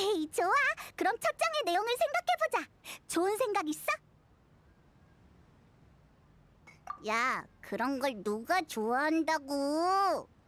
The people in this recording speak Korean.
에이, 좋아. 그럼 첫 장의 내용을 생각해보자. 좋은 생각 있어? 야, 그런 걸 누가 좋아한다고?